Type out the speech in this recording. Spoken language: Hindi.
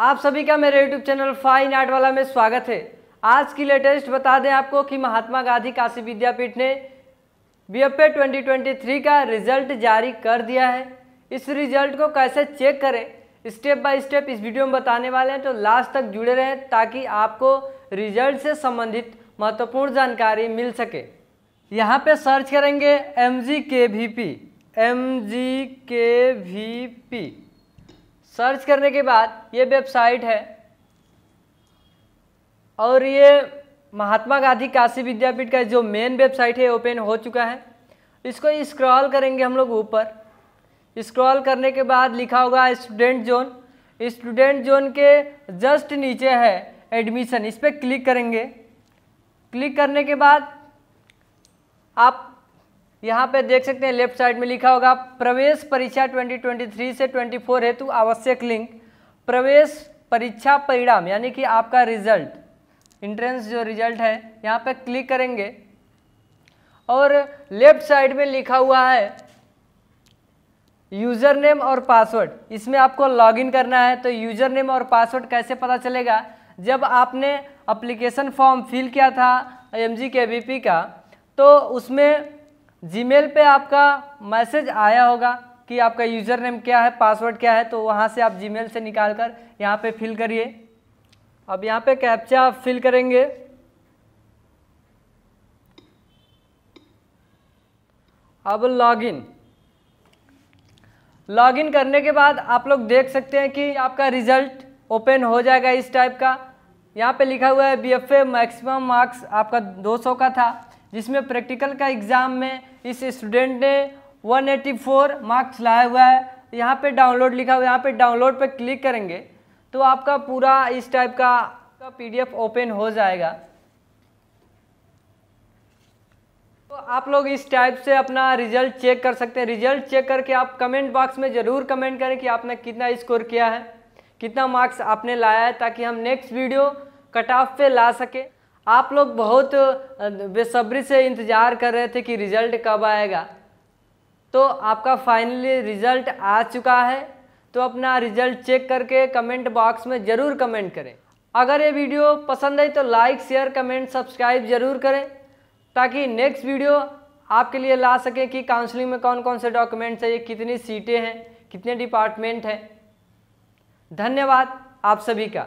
आप सभी का मेरे यूट्यूब चैनल फाइन आर्ट वाला में स्वागत है आज की लेटेस्ट बता दें आपको कि महात्मा गांधी काशी विद्यापीठ ने B F A twenty twenty three का रिजल्ट जारी कर दिया है इस रिजल्ट को कैसे चेक करें स्टेप बाय स्टेप इस वीडियो में बताने वाले हैं तो लास्ट तक जुड़े रहें ताकि आपको रिजल्ट से संबंधित महत्वपूर्ण जानकारी मिल सके यहाँ पर सर्च करेंगे एम जी के वी पी एम जी के वी पी सर्च करने के बाद ये वेबसाइट है और ये महात्मा गांधी काशी विद्यापीठ का जो मेन वेबसाइट है ओपन हो चुका है इसको स्क्रॉल करेंगे हम लोग ऊपर स्क्रॉल करने के बाद लिखा होगा स्टूडेंट जोन स्टूडेंट जोन के जस्ट नीचे है एडमिशन इस पर क्लिक करेंगे क्लिक करने के बाद आप यहाँ पे देख सकते हैं लेफ्ट साइड में लिखा होगा प्रवेश परीक्षा 2023 से 24 हेतु आवश्यक लिंक प्रवेश परीक्षा परिणाम यानी कि आपका रिजल्ट इंट्रेंस जो रिजल्ट है यहाँ पे क्लिक करेंगे और लेफ्ट साइड में लिखा हुआ है यूज़र नेम और पासवर्ड इसमें आपको लॉगिन करना है तो यूज़र नेम और पासवर्ड कैसे पता चलेगा जब आपने अप्लीकेशन फॉर्म फिल किया था एम जी के बी पी का तो उसमें जीमेल पे आपका मैसेज आया होगा कि आपका यूज़र नेम क्या है पासवर्ड क्या है तो वहाँ से आप जीमेल से निकाल कर यहाँ पर फिल करिए अब यहाँ पे कैप्चा आप फिल करेंगे अब लॉगिन लॉगिन करने के बाद आप लोग देख सकते हैं कि आपका रिजल्ट ओपन हो जाएगा इस टाइप का यहाँ पे लिखा हुआ है B F A maximum marks आपका 200 का था जिसमें प्रैक्टिकल का एग्ज़ाम में इस स्टूडेंट ने 184 मार्क्स लाया हुआ है यहाँ पे डाउनलोड लिखा हुआ है यहाँ पे डाउनलोड पे क्लिक करेंगे तो आपका पूरा इस टाइप का का पीडीएफ ओपन हो जाएगा तो आप लोग इस टाइप से अपना रिजल्ट चेक कर सकते हैं रिजल्ट चेक करके आप कमेंट बॉक्स में ज़रूर कमेंट करें कि आपने कितना स्कोर किया है कितना मार्क्स आपने लाया है ताकि हम नेक्स्ट वीडियो कट ऑफ पर ला सकें आप लोग बहुत बेसब्री से इंतज़ार कर रहे थे कि रिज़ल्ट कब आएगा तो आपका फाइनली रिज़ल्ट आ चुका है तो अपना रिज़ल्ट चेक करके कमेंट बॉक्स में ज़रूर कमेंट करें अगर ये वीडियो पसंद आई तो लाइक शेयर कमेंट सब्सक्राइब ज़रूर करें ताकि नेक्स्ट वीडियो आपके लिए ला सकें कि काउंसलिंग में कौन कौन से डॉक्यूमेंट चाहिए कितनी सीटें हैं कितने डिपार्टमेंट हैं धन्यवाद आप सभी का